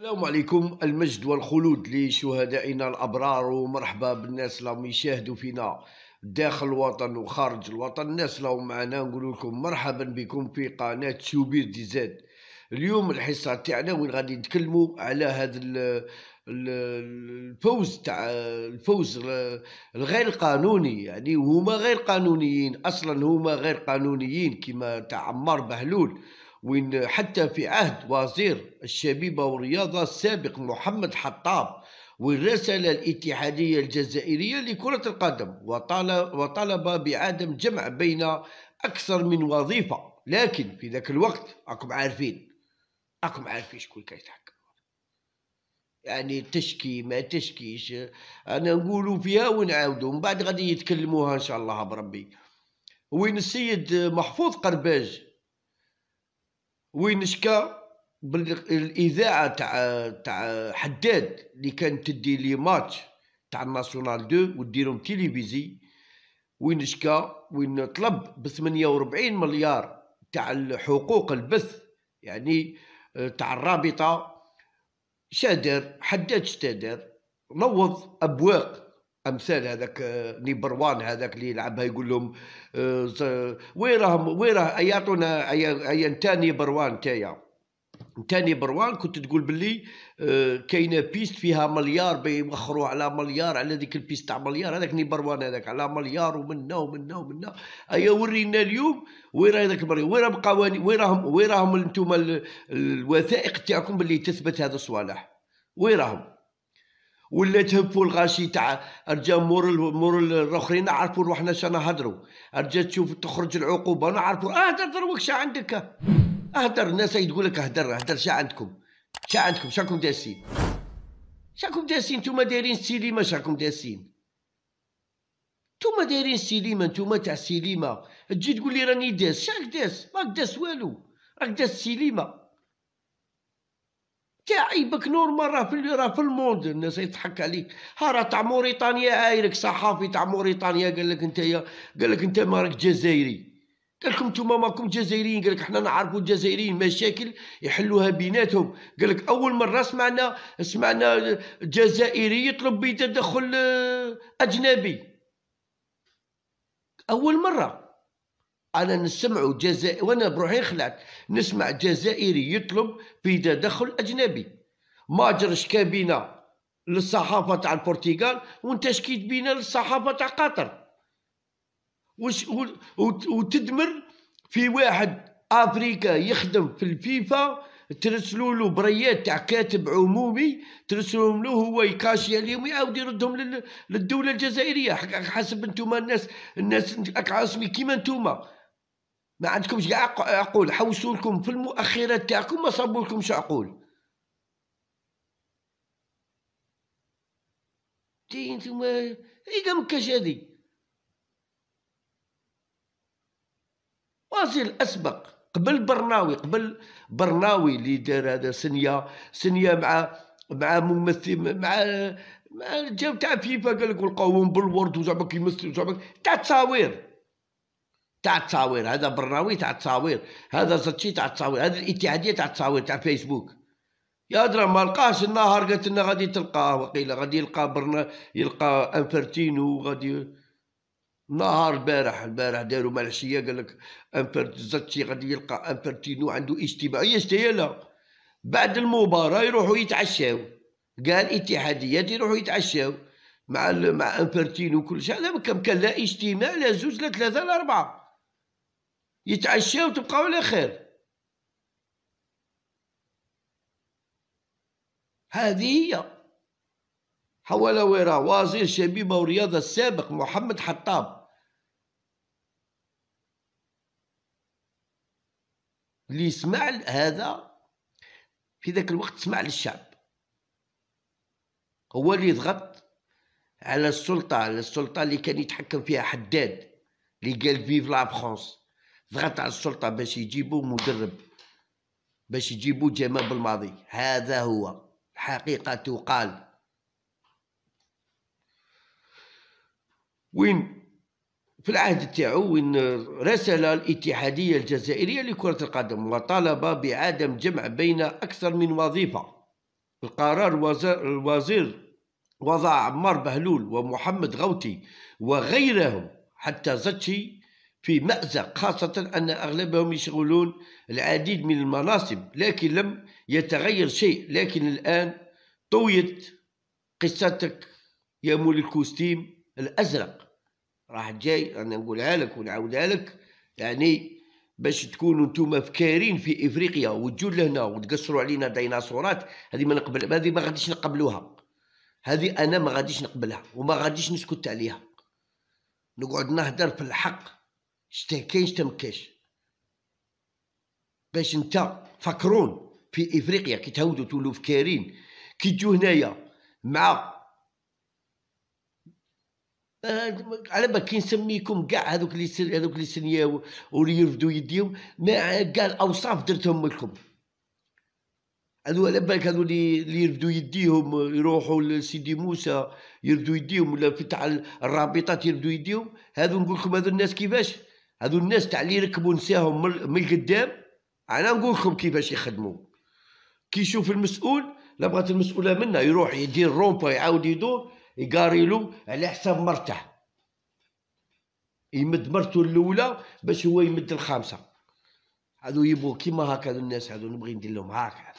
السلام عليكم المجد والخلود لشهدائنا الابرار ومرحبا بالناس اللي يشاهدوا فينا داخل الوطن وخارج الوطن الناس اللي معنا نقول لكم مرحبا بكم في قناه شوبير دي زاد اليوم الحصه تاعنا وين غادي نتكلموا على هذا الفوز تاع الفوز الغير قانوني يعني هما غير قانونيين اصلا هما غير قانونيين كما تاع عمار بهلول وين حتى في عهد وزير الشبيبة والرياضة السابق محمد حطاب والرسالة الاتحادية الجزائرية لكرة القدم وطالب, بعدم جمع بين أكثر من وظيفة لكن في ذاك الوقت راكم عارفين راكم عارفين شكون كيتحكم يعني تشكي ما تشكيش انا نقولوا فيها ونعاودوا من بعد غادي يتكلموها ان شاء الله بربي وين السيد محفوظ قرباج وين شكا بالاذاعه تاع تاع حداد اللي كانت تدي لي ماتش تاع ناسيونال دو وديرهم تيليفيزي وين شكا وين طلب ب 48 مليار تاع حقوق البث يعني آه، تاع الرابطه شادر حداد شتادر نوض ابواق امثال هذاك آه، نيبروان هذاك اللي يلعبها يقول لهم آه، وين راهم وين راه يعطونا ايا نتا نيبروان نتايا تاني وان كنت تقول باللي آه، كاينه بيست فيها مليار بيوخروا على مليار على ذيك البيست تاع مليار هذاك ني وان هذاك على مليار ومنا ومنا ومنا ايا ورينا اليوم وين راه هذاك المليار وين قوانين وين راهم وين راهم انتم الوثائق تاعكم باللي تثبت هذا الصوالح وين راهم ولا تهبوا الغاشي تاع ارجا مور مور الاخرين عرفوا روحنا اش نهضروا ارجا تشوف تخرج العقوبه نعرفوا اهدر وكش عندك اهدر الناس يقول لك اهدر اهدر شا عندكم شا عندكم شاكم داسين شاكم داسين نتوما دايرين السيليما شاكم داسين نتوما دايرين السيليما نتوما تاع السيليما تجي تقول لي راني داس شاك داس ماك داس والو راك داس سيليما كعيبك نورمال راه في راه في الموند الناس يضحك عليك ها راه تاع موريتانيا عايرك صحافي تاع موريتانيا قال لك انت يا قال لك انت ما راك جزائري قال لكم انتم ماكم جزائريين قال لك حنا نعرفوا الجزائريين مشاكل يحلوها بيناتهم قال لك اول مره سمعنا سمعنا جزائري يطلب بتدخل آه، اجنبي اول مره انا نسمع جزائري وانا بروحي خلعت نسمع جزائري يطلب في تدخل اجنبي ما جرش كابينه للصحافه تاع البرتغال وانت شكيت بينا للصحافه تاع قطر وش وتدمر في واحد افريكا يخدم في الفيفا ترسلوا له بريات تاع كاتب عمومي ترسلوا له هو يكاشي عليهم يعاود يردهم للدوله الجزائريه حسب انتم الناس الناس عاصمي كيما انتم ما عندكمش كاع عقول حوسوا لكم في المؤخرات تاعكم ما صابوا لكمش عقول تي انتم اي مكاش هادي واصل اسبق قبل برناوي قبل برناوي اللي دار هذا سنيه سنيه مع مع ممثل مع مع جاب تاع فيفا قال لك بالورد وزعما كيمثل وزعما تاع تصاوير تاع التصاوير هذا برناوي تاع التصاوير هذا زتشي تاع التصاوير هذا الاتحاديه تاع التصاوير تاع فيسبوك يا درا ما لقاش النهار قالت لنا غادي تلقاه وقيله غادي يلقى برنا يلقى انفرتينو غادي نهار البارح البارح داروا مع العشيه قال لك امبرت زتشي غادي يلقى امبرتينو عنده يا لا بعد المباراه يروحوا يتعشاو قال اتحاديات يروحوا يتعشاو مع مع امبرتينو كل شيء هذا ما كان لا اجتماع لا زوج لا ثلاثه لا اربعه يتعشى وتبقاو على خير هذه هي حول وراء وزير شبيبة ورياضه السابق محمد حطاب اللي سمع هذا في ذاك الوقت سمع للشعب هو اللي ضغط على السلطة على السلطة اللي كان يتحكم فيها حداد اللي قال فيف لا فرونس ضغط على السلطه باش يجيبوا مدرب باش يجيبوا جمال بالماضي هذا هو الحقيقه تقال وين في العهد تاعو وين رسل الاتحاديه الجزائريه لكره القدم وطالب بعدم جمع بين اكثر من وظيفه القرار الوزير وضع عمار بهلول ومحمد غوتي وغيرهم حتى زتشي في مأزق خاصة أن أغلبهم يشغلون العديد من المناصب لكن لم يتغير شيء لكن الآن طويت قصتك يا مول الكوستيم الأزرق راح جاي أنا نقولها لك ونعودها لك يعني باش تكونوا نتوما فكارين في افريقيا وتجوا لهنا وتقصروا علينا ديناصورات هذه ما نقبل هذه ما غاديش نقبلوها هذه انا ما غاديش نقبلها وما غاديش نسكت عليها نقعد نهدر في الحق شتيكينش تمكاش باش انت فكرون في افريقيا كي تعودوا تولوا فكارين كي تجوا هنايا مع آه، على بالك كي نسميكم كاع هذوك اللي سن... هذوك اللي سنياو واللي يرفدوا يديهم ما كاع الاوصاف درتهم لكم هذو على بالك هذو اللي يرفدوا يديهم يروحوا لسيدي موسى يرفدوا يديهم ولا في تاع الرابطات يرفدوا يديهم هذو نقول لكم هذو الناس كيفاش هذو الناس تاع اللي ركبوا نساهم من القدام انا نقول لكم كيفاش يخدموا كي يشوف المسؤول لا بغات المسؤوله منا يروح يدير رومبا يعاود يدور يقاري على حساب مرته يمد مرته الاولى باش هو يمد الخامسه هادو يبغوا كيما هكا هادو الناس هادو نبغي ندير لهم هكا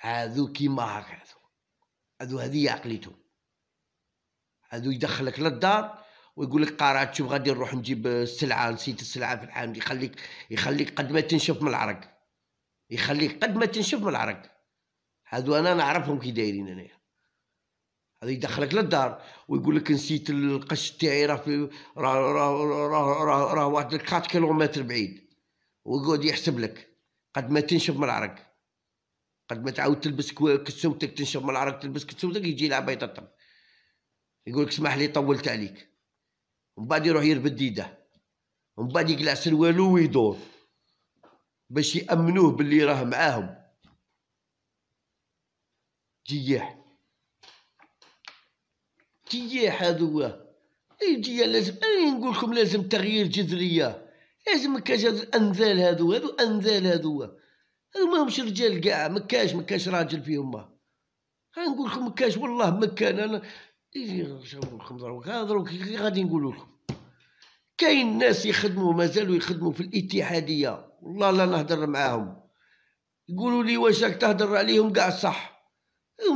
هادو كيما هكا هادو هادو هذه عقليتهم هادو يدخلك للدار ويقول لك قرات شوف غادي نروح نجيب السلعه نسيت السلعه في الحانوت يخليك يخليك قد ما تنشف من العرق يخليك قد ما تنشف من العرق هادو انا نعرفهم كي دايرين انايا هذا يدخلك للدار ويقول لك نسيت القش تاعي راه في راه راه راه راه راه واحد 4 كيلومتر بعيد ويقعد يحسب لك قد ما تنشف من العرق قد ما تعاود تلبس كسوتك تنشف من العرق تلبس كسوتك يجي لعبه يطبطب يقول لك اسمح لي طولت عليك ومن بعد يروح يربد يده ومن بعد يقلع سروالو ويدور باش يامنوه باللي راه معاهم جياح جياح هذو جياح لازم انا نقول لكم لازم تغيير جذريه لازم كاش هذو الانذال هذو هذو انذال هذو هذو ماهمش رجال كاع ما كاش ما كاش راجل فيهم نقول لكم مكاش كاش والله ما كان انا يجي نقول لكم دروك دروك كي غادي نقول لكم كاين ناس يخدموا مازالوا يخدموا في الاتحاديه والله لا نهضر معاهم يقولوا لي واش راك تهضر عليهم كاع صح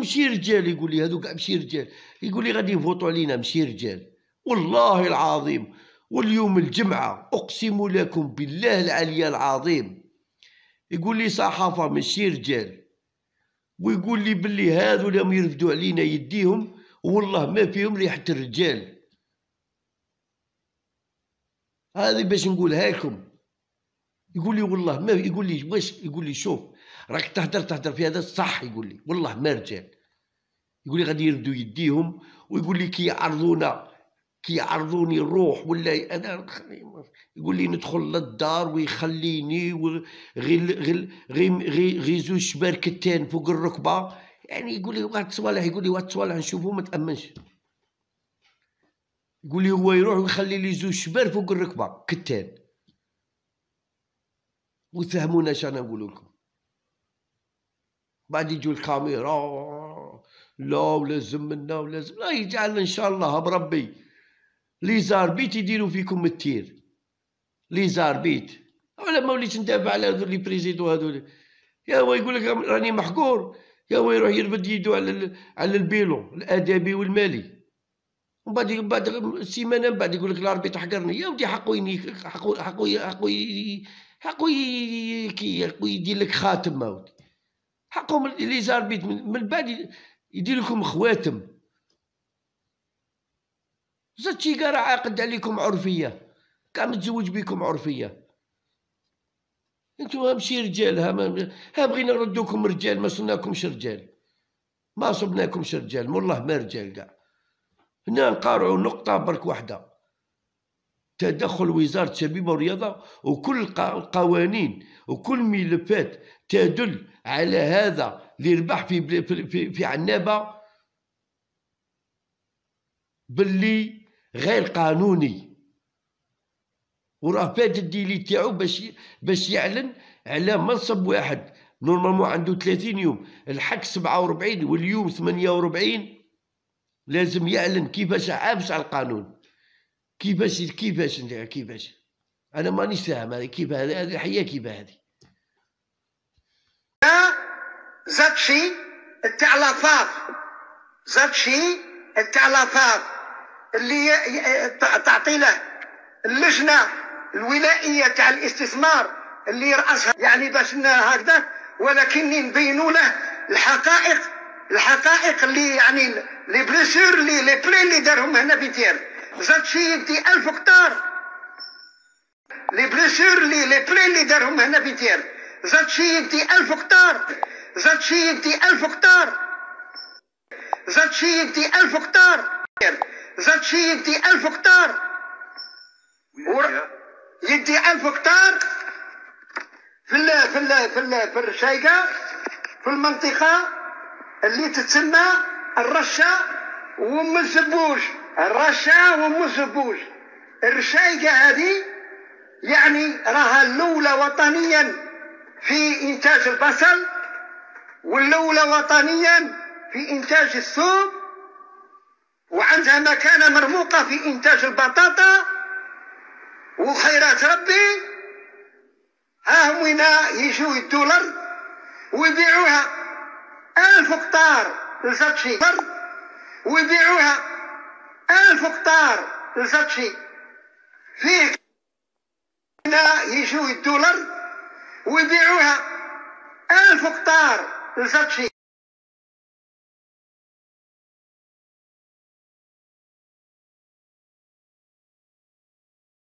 مشي رجال يقول لي هذوك مشي رجال يقول لي غادي يفوتوا علينا مشي رجال والله العظيم واليوم الجمعة أقسم لكم بالله العلي العظيم يقول لي صحافة مشي رجال ويقول لي بلي هذو اللي يرفدوا علينا يديهم والله ما فيهم ريحه الرجال هذه باش نقولها لكم يقول لي والله ما يقول لي واش يقول لي شوف راك تهدر تهدر في هذا صح يقول لي والله ما رجال يقول لي غادي يردوا يديهم ويقول لي كي يعرضونا كي يعرضوني الروح ولا انا يقول لي ندخل للدار ويخليني غير غير غير غير زوج شباركتين فوق الركبه يعني يقول لي واحد الصوالح يقول لي واحد الصوالح نشوفو ما تامنش يقول لي هو يروح ويخلي لي زوج شبار فوق الركبه كتان وتفهمونا اش انا نقول لكم بعد يجوا الكاميرا لا ولازم منا ولازم لا يجعل ان شاء الله بربي لي زاربيت يديروا فيكم التير لي زاربيت ولا ما وليت ندافع على هذو لي بريزيدو هذو يا هو يقول لك راني محقور يا هو يروح يربد يدو على على البيلو الادبي والمالي ومن بعد من بعد سيمانه من بعد يقول لك العربي تحقرني يا ودي حقو ينيك حقو حقو حقو حقو حقو يدير لك خاتم ما ودي حقو لي زاربيت من بعد يدير لكم خواتم زاد تيكارا عاقد عليكم عرفيه كان متزوج بكم عرفيه انتم ماشي رجال ها بغينا نردوكم رجال ما صرناكمش رجال ما صبناكمش رجال والله ما رجال كاع هنا نقارعوا نقطه برك واحده تدخل وزاره الشبيبه والرياضه وكل القوانين وكل ملفات تدل على هذا اللي ربح في في, في عنابه باللي غير قانوني وراه باد الديلي تاعو باش باش يعلن على منصب واحد نورمالمون عنده 30 يوم الحق 47 واليوم 48 لازم يعلن كيفاش عابس على القانون كيفاش كيفاش كيفاش انا ماني فاهم هذه كيف هذه الحياه كيف هذه زاتشي تاع لافاف زاتشي تاع لافاف اللي تعطي له اللجنه الولائيه تاع الاستثمار اللي يرأسها يعني باش هكذا ولكن نبينوا له الحقائق الحقائق اللي يعني لي بليسور لي لي بلي اللي دارهم هنا تيار زاد شي يدي 1000 هكتار لي بليسور لي لي بلي اللي دارهم هنا تيار زاد شي يدي 1000 هكتار زاد شي يدي 1000 هكتار زاد شي يدي 1000 هكتار زاد شي يدي 1000 هكتار يدي ألف هكتار في الـ في الـ في الـ في الرشايقه في المنطقه اللي تتسمى الرشه وام الزبوش الرشه وام الزبوش الرشايقه هذه يعني راها الاولى وطنيا في انتاج البصل والاولى وطنيا في انتاج الثوم وعندها مكانه مرموقه في انتاج البطاطا وخيرات ربي هاهم وين يجيو الدولار ويبيعوها ألف قطار لساتشي ويبيعوها ألف قطار لساتشي فيه يجيو الدولار ويبيعوها ألف قطار لساتشي